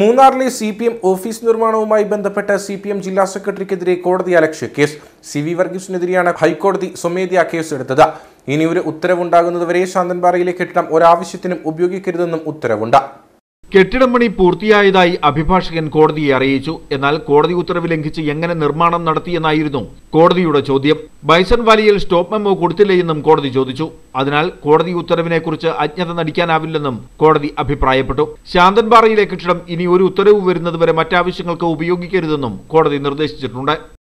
മൂന്നാറിലെ C P M office നിർമ്മാണവുമായി ബന്ധപ്പെട്ട സി പി എം ജില്ലാ സെക്രട്ടറിക്കെതിരെ കോടതി അലക്ഷ്യ കേസ് സി വി വർഗീസിനെതിരെയാണ് ഹൈക്കോടതി സ്വമേധയാ കേസെടുത്തത് ഇനി ഒരു ഉത്തരവുണ്ടാകുന്നതുവരെ ശാന്തൻപാറയിലെ കെട്ടിടം ഒരാവശ്യത്തിനും ഉപയോഗിക്കരുതെന്നും ഉത്തരവുണ്ട് കെട്ടിടം പണി പൂർത്തിയായതായി അഭിഭാഷകൻ കോടതിയെ അറിയിച്ചു എന്നാൽ കോടതി ഉത്തരവ് ലംഘിച്ച് എങ്ങനെ നിർമ്മാണം നടത്തിയെന്നായിരുന്നു കോടതിയുടെ ചോദ്യം ബൈസൺ വാലിയിൽ സ്റ്റോപ്പ് മെമ്മോ കൊടുത്തില്ലെന്നും കോടതി ചോദിച്ചു അതിനാൽ കോടതി ഉത്തരവിനെക്കുറിച്ച് അജ്ഞത നടിക്കാനാവില്ലെന്നും കോടതി അഭിപ്രായപ്പെട്ടു ശാന്തൻപാറയിലെ കെട്ടിടം ഇനി ഒരു ഉത്തരവ് വരുന്നതുവരെ മറ്റാവശ്യങ്ങൾക്ക് ഉപയോഗിക്കരുതെന്നും കോടതി നിർദ്ദേശിച്ചിട്ടുണ്ട്